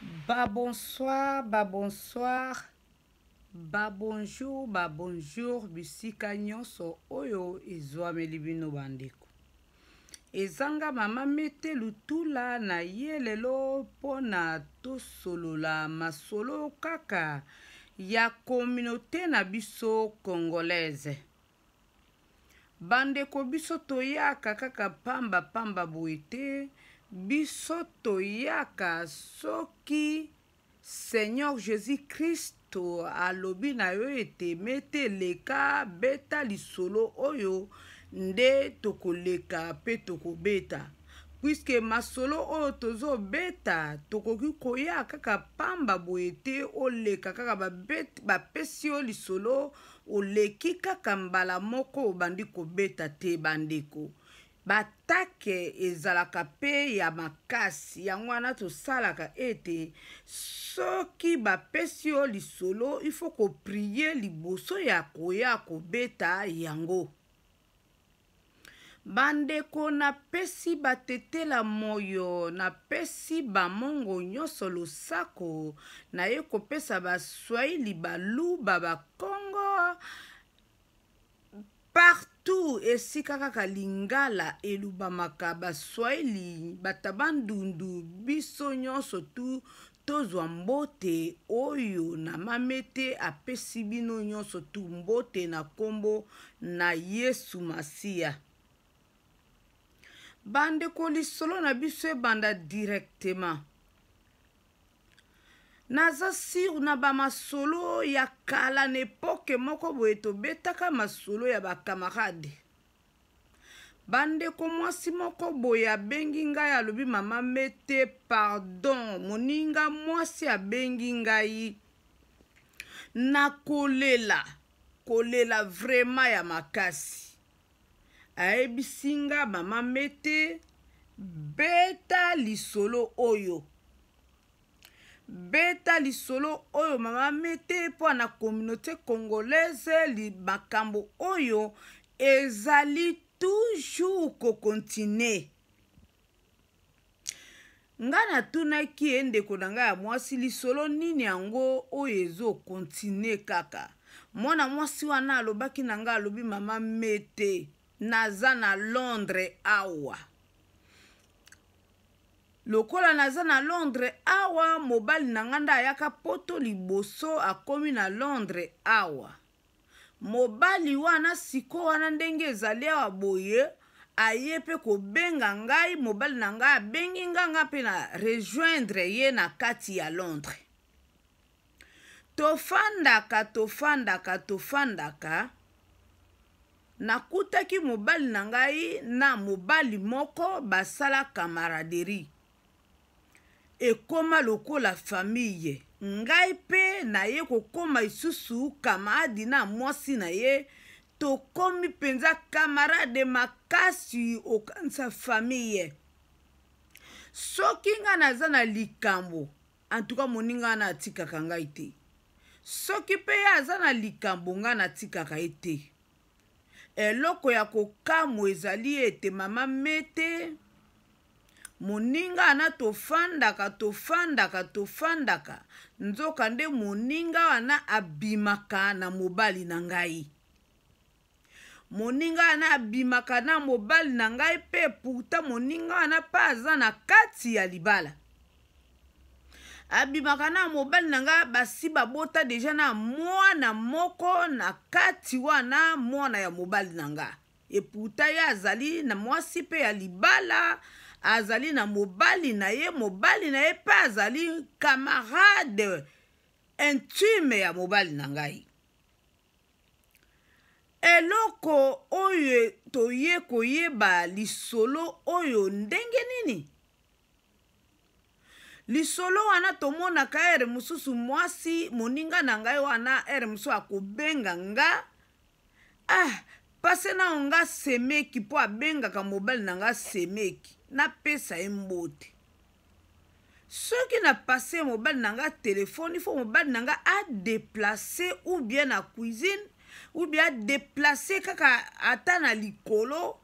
Ba bonsoir, ba bonsoir. Ba bonjour, ba bonjour bisika nyonso oyo ezwameli bino bandeko. Ezanga mama mete lutula na ye lelo mpona tosolola masolo kaka ya communauté na biso congolaise. Bandeko biso toyaka kaka pamba pamba boye te. biso toyaka soki seigneur jésus-kristo alobi na yo ete mete leka beta lisolo oyo nde tokoleka mpe tokobeta puiske masolo oyo tozobeta tokoki koya kaka pamba boye te oleka kaka bapesi yo lisolo oleki kaka mbala moko obandi kobeta te bandeko batake ezalaka mpe ya makasi yango wana tosalaka ete soki bapesi yo lisolo ifo koprie liboso ya koya kobeta yango bandeko napesi batetela moyo napesi bamongo nyonso losako naye kopesa baswaili baluba bakongo partout esika kaka lingala elubamaka baswahili bata bandundu biso nyonso tu tozwa mbote oyo na mame te apesi bino nyonso tu mbote na nkombo na yesu masiya bandeko lisolo na biso ebanda directement naza sire na bamasolo ya kala na epoke moko boye tobetaka masolo ya bakamarade bandeko mwasi moko boye abengi ngai alobi mama mete pardon moninga mwasi abengi ngai nakolela kolela vraimen ya makasi ayebisi nga mama mete beta lisolo oyo beta lisolo oyo mama mete mpo na communauté congolaise makambo oyo ezali toujours kokontinue ngai natunaki ye ndeko na ngai ya mwasi lisolo nini yango oyo ezokontinue kaka mwana mwasi wana alobaki na ngai alobi mama mete naza na londres awa lokola naza na londres awa mobali na ngai nde ayaka poto liboso akómi na londres awa mobali wana siko wana ndenge ezali awa boye aye mpe kobenga ngai mobali na ngai abengi nganga mpe na rejoindre ye na kati ya londres tofandaka tofandaka tofandaka nakutaki mobali na ngai na mobali moko basala camaraderie ekóma lokola famiye ngai mpe naye kokóma lisusu kamaradi na mwasi na ye tokómi mpenza kamarade makasi okanisa famiye soki ngai naza na likambo antuka moninga wana atikaka ngai te soki mpe ye aza na likambo ngai natikaka ye te eloko ya kokamwa ezali ete mama mete moninga wana tofandaka tofandaka tofandaka nzoka nde moninga wana abimaka na mobali na ngai moninga wana abimaka na mobali na ngai mpe pourta moninga wana mpe aza na kati ya libala abimaka na mobali na ngai basi babota deja na mwana moko na kati wana mwana ya mobali na ngai eputa ye azali na mwasi mpe ya libala azali na mobali na ye mobali na ye mpe azali kamarade intime ya mobali na ngai eloko oyo toye koyeba lisolo oyo ndenge nini lisolo wana tomonaka ere mosusu mwasi moninga na ngai wana ere mosusu akobenga nga ah pase nao nga semeki mpo abengaka mobali na nga semeki napesa ye mbote soki napase ya mobali na nga telefone fo mobali na nga adeplase ou bien na cuisine ou bien adeplase kaka ata na likolo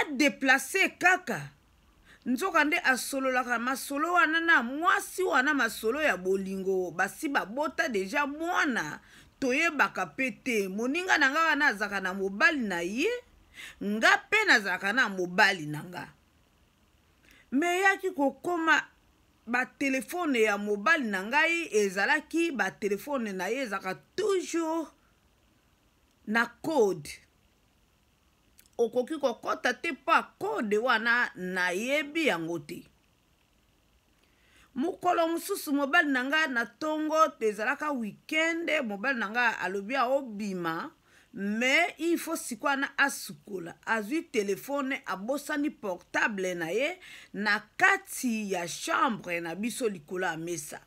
adeplase kaka nzoka nde asololaka masolo wana na mwasi wana masolo ya bolingo basi babota deja mwana toyebaka mpe te moninga na nga wana azalaka na mobali na ye nga mpe nazalaka na mobali na nga me eyaki kokóma batelefone ya mobali na ngai ezalaki batelefone na ye ezalaka toujours na code okoki kokɔta te mpo code wana nayebi yango te mokolo mosusu mobali na ngai na ntongo ezalaka wikende mobali na ngai alobi aobima me ifosi wana asukola azwi telefone abosani portable na ye na kati ya chambre na biso likolo ya mesa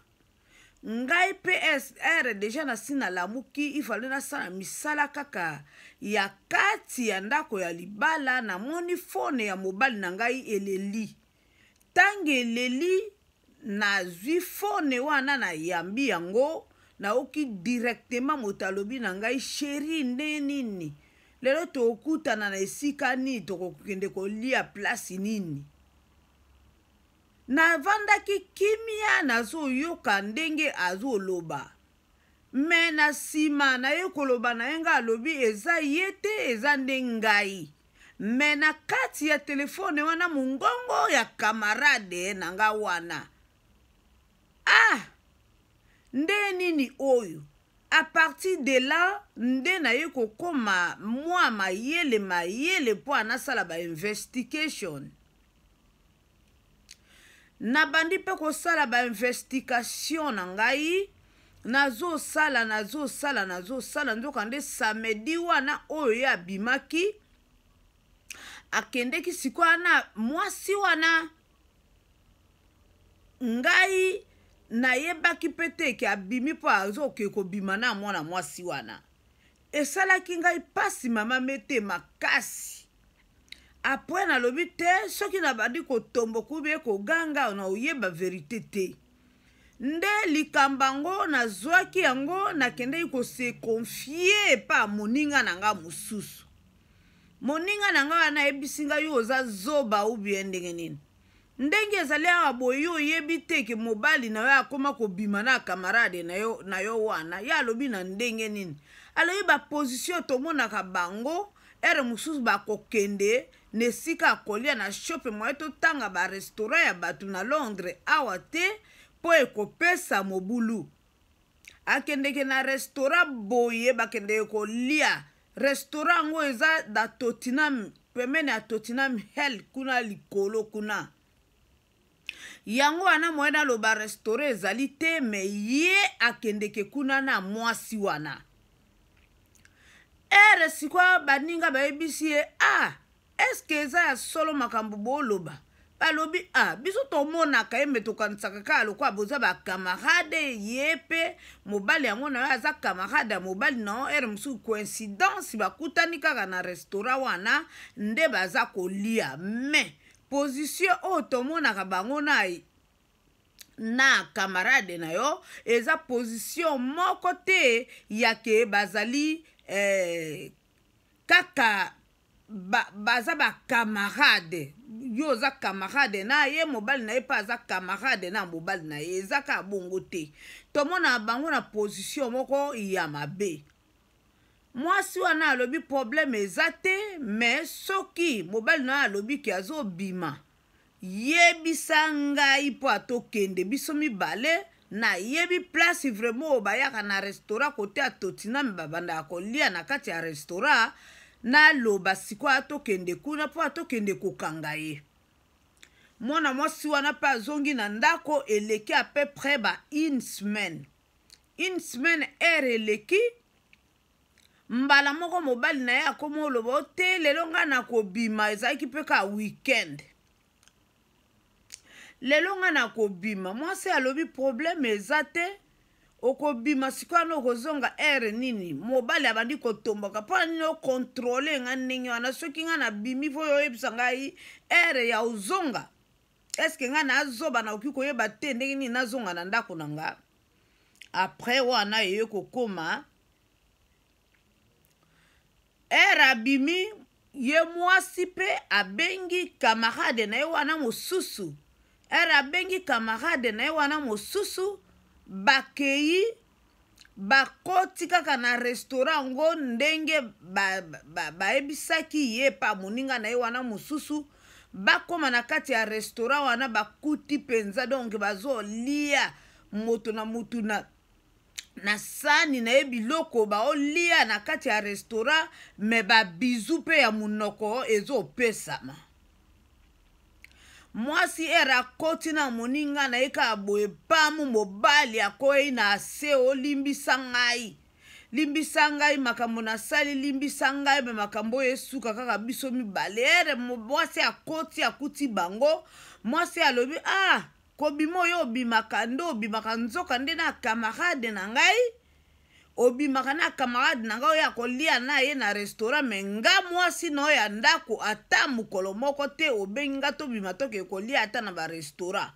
ngai psr deja nasi nalamuki ifale nasala misala kaka ya kati ya ndako ya libala namoni fone ya mobali na ngai eleli ntango eleli nazwi fone wana nayambi yango naoki directement moto alobi na ngai sheri nde nini lelo tokutana na esika nini tokokende kolia place nini navandaki kimia nazoyoka ndenge azoloba me na nsima naye koloba na ye ngai alobi eza ye te eza nde ngai me na kati ya telefone wana mongongo ya kamarade na ngai wana ah nde nini oyo a partir de la nde naye kokóma mwa mayele mayele mpo anasala bainvestigation nabandi mpe kosala bainvestigation na ngai nazosala nazosala nazosala nzoka nde samedi wana oyo ye abimaki akendeki sikoyo na mwasi wana ngai nayebaki mpe te eke abimi mpo azoke kobima na mwana mwasi wana esalaki ngai mpasi mama mete makasi apres nalobi te soki nabandi kotomboku bie koganga na oyeba verite te nde likambo yango nazwaki yango nakendeki kose konfie epa moninga na nga mosusu moninga na nga wana ayebisi ngai oyo oza zoba ubie ndenge nini ndenge ezali awa boye oyebi teke mobali na yo akóma kobima na camarade na yo, na yo wana ye alobi na ndenge nini alobi baposition tomonaka bango ere mosusu bakokende na esika akolia na shope moye totanga barestaurant ya bato na londres awa te mpo ekopesa mobulu akendeke na restaurant boye bakendeke kolia restaurant yango eza na tottenham pemene ya tottenham hell kuna likolo kuna yango wana moyene aloba restaure ezali te me ye akendeke kuna na mwasi wana ere sikoyo baninga bayebisi ye a ah, eske eza ya solo makambo booloba balobi a ah, biso tomonaka ye me tokanisaka kaka lokola boza bakamarade ye mpe mobali yango na yo aza kamarade ya mobali na yo ere mosusu coïncidence bakutani kaka na restaurant wana nde baza kolia mais position oyo tomonaka bango na na kamarade na yo eza position moko te ya ke bazali eh, kaka ba, baza bakamarade yo oza kamarade na ye mobali na ye mpe aza kamarade na mobali na ye eza kaka bongo te tomonaka bango na position moko ya mabe mwasi wana alobi probleme eza te me soki mobali na ye alobiki azobima yebisa ngai mpo atokende biso mibale nayebi place vraiment oyo bayaka na restaurant kote atotina me babandaka kolia na kati ya restaurant naloba sikoyo atokende kuna mpo atokende kokanga ye mwana mwasi wana mpe azongi na ndako eleki ape près ba une semaine une semaine ere eleki mbala moko mobali na ye akoma oloba ote lelo ngai na kobima ezalaki mpe ka weekend lelo ngai na kobima mwasi alobi probleme eza te okobima sikoyo ana okozonga ere nini mobali abandi kotomboka mpona nini okontrole nga ndenge wana soki nga nabimi mpo oyo oyebisa ngai ere ya ozonga eske nga nazoba nakoki koyeba te ndenge nini nazonga na ndako na nga apres wana eye kokoma abimi ye mwasi mpe abengi kamarade na ye wana mosusu ere abengi kamarade na ye wana mosusu bakei bakoti kaka na restaurant yango ndenge bayebisaki ba, ba, ba ye pa moninga na ye wana mosusu bakóma na kati ya restaurant wana bakuti mpenza donk bazolia moto na motu na na sani na ye biloko baolia na kati ya restaurant me babizu mpe ya monoko ezopesama mwasi ere akoti na moninga na ye kaka boye pamu mobali akoyei na ase olimbisa ngai limbisa ngai makambo nasali limbisa ngai me makambo oyo esuka kaka biso mibale ere mwasi akoti akuti bango mwasi alobi ah kobima oyo obimaka nde obimaka nzoka nde na kamarade na ngai obimaka na kamarade na ngai oyo akolia na ye na restaurant me nga mwasi na oyo ya ndako ata mokolo moko te obengi nga tobima toke kolia ata na barestaurant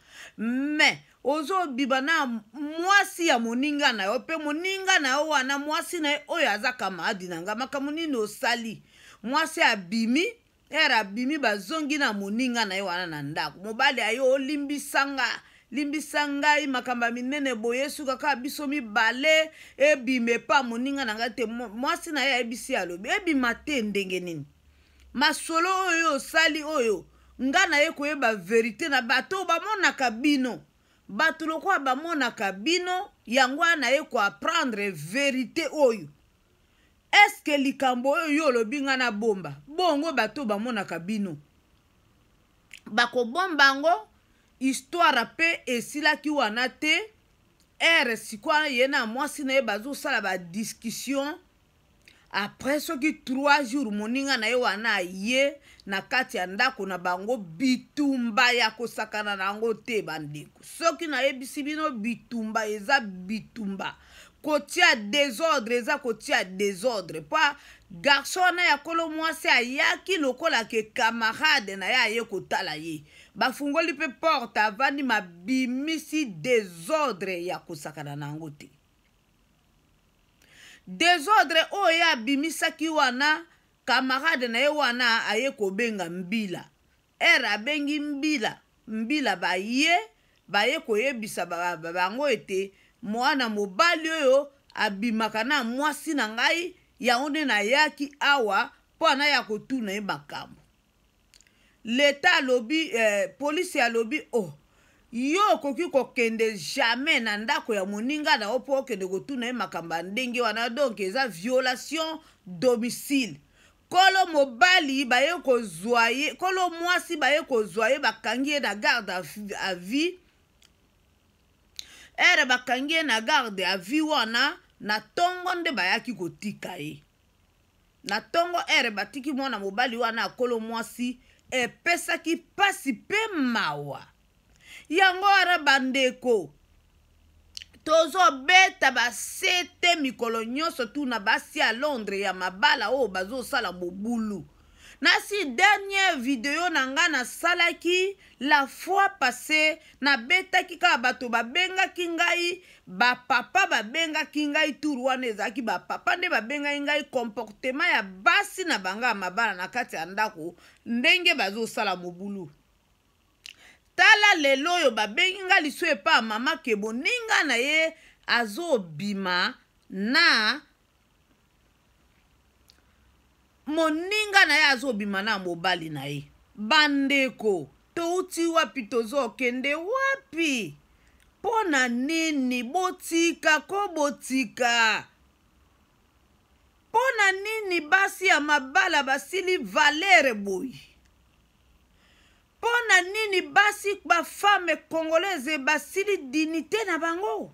me ozobima na mwasi ya moninga na yo mpe moninga na yo wana mwasi na ye oyo aza kamarade na ngai makambo nini osali mwasi abimi ere abimi bazongi na moninga na ye wana na ndako mobali aye olimbisa nga limbisa ngai makambo ya minene boye su kaka biso mibale ebima epa moninga na ngai te mwasi na ye ayebisi alobi ebima te ndenge nini masolo oyo osali oyo nga na ye koyeba verite na bato oyo bamonaka bino bato lokola bamonaka bino yango wana na ye koaprendre verite oyo eske likambo oyo yo olobi ngai na bomba bongo bato bamonaka bino bakobomba yango histware mpe esilaki wana te ere sikoa ye na mwasi na ye bazosala badiscussion apres soki 3 jour moninga na ye wana aye na kati ya ndako na bango bitumba ya kosakana na yango te bandeko soki nayebisi bino bitumba eza bitumba kotia desordre eza kotia desordre mpo garso wana ya kolo mwasi ayaki lokola ke kamarade na ye aye kotala ye bafungoli mpe porte avandi mabimisi desordre ya kosakana na yango te desordre oyo ye abimisaki wana kamarade na ye wana aye kobenga mbila ere abengi mbila mbila baye baye koyebisa bango ete ba, ba, mwana mobali oyo abimaka na mwasi na ngai yango nde nayaki awa mpo anaya kotuna ye makambo leta alobi eh, polisi alobi o oh, yo okoki kokende jamai na ndako ya moninga na yo mpo okende kotuna ye makambo ya ndenge wana donk eza violation domicile kolo mobali baye kozwa ye kolo mwasi baye kozwa ye bakangi ye na garde a vie ere bakangi ye na garde avi wana na ntongo nde bayaki kotika ye na ntongo ere batiki mwana mobali wana akolo mwasi epesaki pasi mpe mawa yango wana bandeko tozobeta basete mikolo nyonso tuna basi ya londres ya mabala oyo bazosala bobulu nasi dernière video na ngai nasalaki la fois passé nabetaki kaka bato babengaki ngai bapapa babengaki ngai tour wana ezalaki bapapa nde babengaki ngai comportement ya basi na bango ya mabala na kati ya ndako ndenge bazosala mobulu tala lelo oyo babengi nga liso epa ya mama keboninga na ye azobima na moninga na ye azobima na mobali na ye bandeko touti wapi tozokende wapi mpo na nini botika ko botika mpo na nini basi ya mabala basili valere boye mpo na nini basi bafame congolaise basili dinite na bango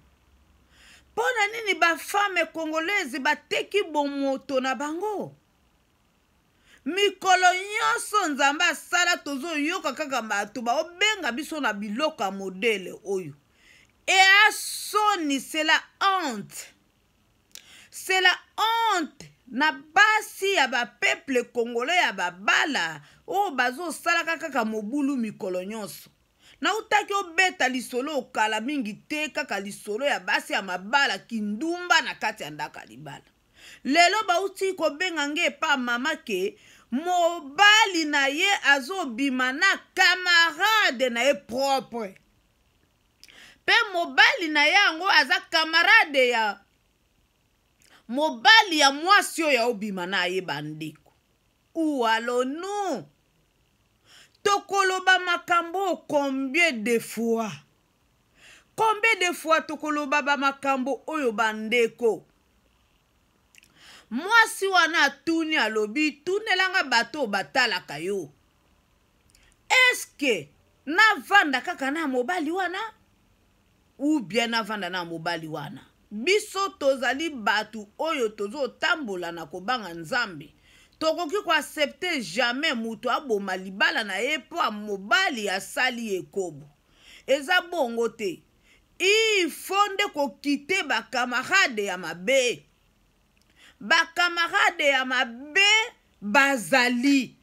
mpo na nini bafame congolaise bateki bomoto na bango mikolo nyonso nzambe asala tozoyoka kaka bato baobenga biso na biloko ya modele oyo easoni c'est la honte c'est la honte na basi ya bapeple kongole ya babala oyo bazosalaka kaka mobulu mikolo nyonso nautaki obeta lisolo okala mingi te kaka lisolo ya basi ya mabala kindumba na kati ya ndako ya libala lelo bauti kobenga nge epa mama ke mobali na ye azobima na kamarade na ye propre mpe mobali na ye yango aza kamarade ya mobali ya mwasi oyo aobima na ye bandeko ualonu tokoloba makambo combien de fois combien de fois tokoloba bamakambo oyo bandeko mwasi wana atuni alobi tunelanga bato oyo batalaka yo eske navanda kaka na mobali wana ou bien navanda na mobali wana biso tozali bato oyo tozotambola na kobanga nzambe tokoki koaccepte jamai moto aboma libala na ye mpo amobali asali ekobo eza bongo te ifo nde kokite bakamarade ya mabe bakamarade ya mabe bazali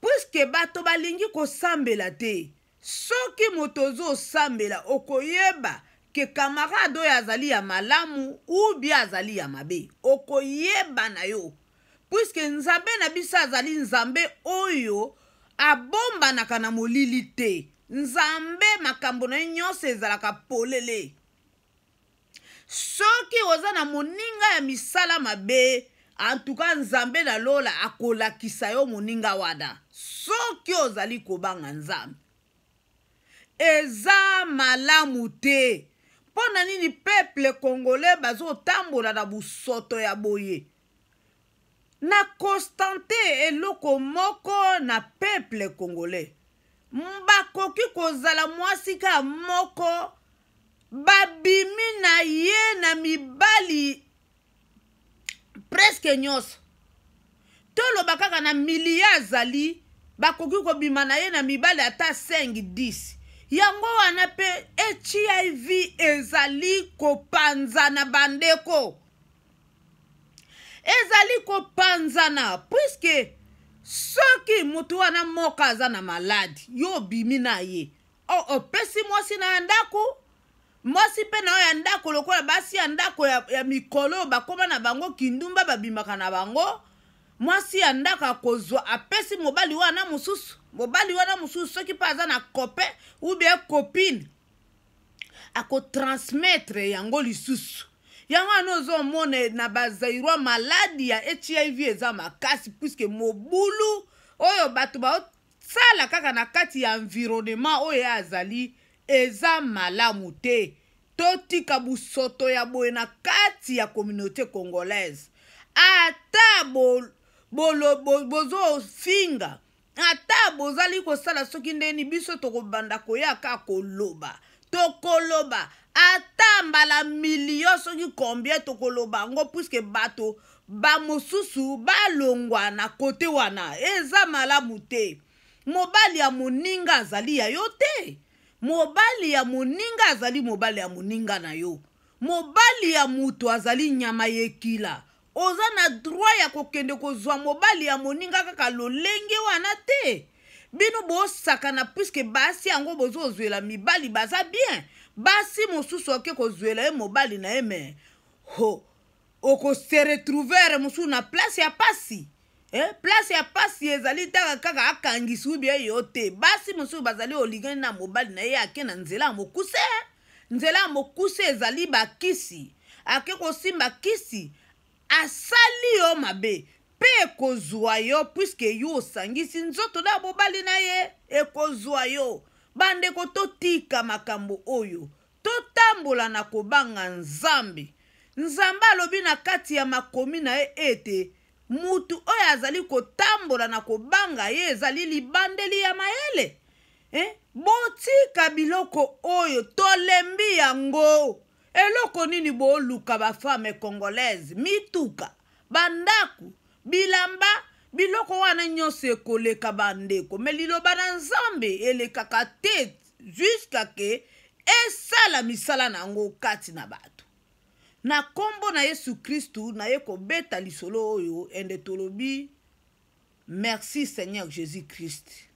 puiske bato balingi kosambela te soki moto ozosambela okoyeba ke kamarade oyo azali ya malamu ubi azali ya mabe okoyeba na yo puiske nzambe na biso azali nzambe oyo abombanaka na molili te nzambe makambo na ye nyonso ezalaka polele soki oza na moninga ya misala mabe antuka nzambe nalola akolakisa yo moninga wana soki ozali kobanga nzambe eza malamu te mpo na nini peple congolais bazotambola na busoto ya boye na konstante eloko moko na peple congolais bakoki kozala mwasika moko babimi na ye na mibali preske nyonso toloba kaka na milia azali bakoki kobima na ye na mibali ata 5 10 yango wana mpe hiv ezali kopanzana bandeko ezali kopanzana puiske soki motu wana moko aza na maladi yo obimi na ye o opesi mwasi na ya ndako mwasi mpe na oyo ya ndako lokola basi ya ndako ya, ya mikolo oyo bakóma na bango kindumba babimaka na bango mwasi ya ndako akozwa apesi mobali wana mosusu mobali wana mosusu soki mpe aza na copain ubie copine akotransmettre yango lisusu yango wana ozomona na bazairwa maladi ya hiv eza makasi puiske mobulu oyo bato baosala kaka na kati ya environnement oyo azali eza malamu te totika busoto ya boye na kati ya communauté congolaise ata bozofinga bo, bo, ata bozali kosala soki ndeni biso tokobanda koya ka koloba tokoloba ata mbala milio soki combien tokoloba yango puiske bato bamosusu balongwa na kote wana eza malamu te mobali ya moninga azali ya yo te mobali ya moninga azali mobali ya moninga na yo mobali ya moto azali nyama yekila oza na droit ya kokende kozwa mobali ya moninga kaka lolenge wana te bino bosakana puiske basi yango bozozwela mibali baza bien basi mosusu oke kozwela ye mobali na ye me ho okoseretrouver mosusu na place ya pasi eh, place ya pasi ezali taka kaka akangisi ubie yo te basi mosusu bazali olingani na mobali na ye ake na nzela ya mokuse eh. nzela ya mokuse ezali bakisi ake kosimba kisi asali yo mabe mpe ekozwa yo puiske yo osangisi nzoto na mobali na ye ekozwa yo bandeko totika makambo oyo totambola na kobanga nzambe nzambe alobi na kati ya makomi na ye ete mutu oyo azali kotambola na kobanga ye ezali libandeli ya mayele eh? botika biloko oyo tolembi yango eloko nini boluka bafame congolaise mituka bandaku bilamba biloko wana nyonso ekoleka bandeko me liloba na nzambe elekaka te juska ke esala misala na yango kati na bato na nkombo na yesu kristu naye kobeta lisolo oyo ende tolobi merci seigneur jésus christ